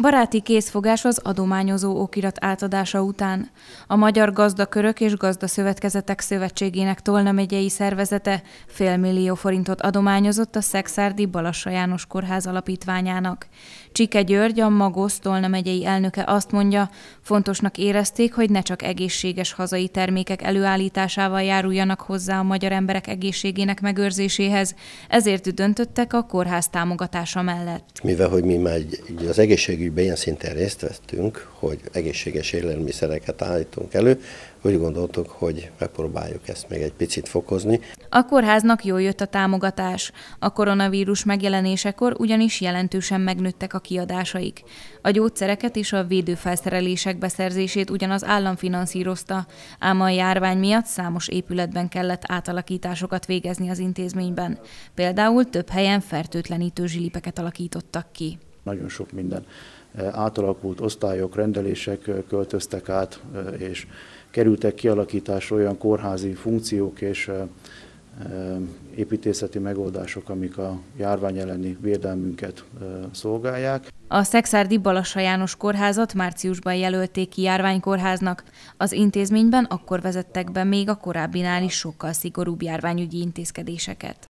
Baráti készfogás az adományozó okirat átadása után. A Magyar Gazdakörök és Gazdaszövetkezetek Szövetségének Tolna megyei szervezete félmillió forintot adományozott a Szexárdi Balassa János Kórház alapítványának. Csike György, a Magosz Tolna megyei elnöke azt mondja, fontosnak érezték, hogy ne csak egészséges hazai termékek előállításával járuljanak hozzá a magyar emberek egészségének megőrzéséhez, ezért döntöttek a kórház támogatása mellett. Mivel, hogy mi már az egészségügy ügyben ilyen szinten részt vettünk, hogy egészséges élelmiszereket állítunk elő, úgy gondoltuk, hogy megpróbáljuk ezt még egy picit fokozni. A kórháznak jól jött a támogatás. A koronavírus megjelenésekor ugyanis jelentősen megnőttek a kiadásaik. A gyógyszereket és a védőfelszerelések beszerzését ugyanaz állam finanszírozta, ám a járvány miatt számos épületben kellett átalakításokat végezni az intézményben. Például több helyen fertőtlenítő zsilipeket alakítottak ki nagyon sok minden eh, átalakult, osztályok, rendelések eh, költöztek át, eh, és kerültek kialakításra olyan kórházi funkciók és építészeti megoldások, amik a járvány elleni védelmünket szolgálják. A Szexárdi Balassa János Kórházat márciusban jelölték ki járványkórháznak. Az intézményben akkor vezettek be még a korábbinál is sokkal szigorúbb járványügyi intézkedéseket.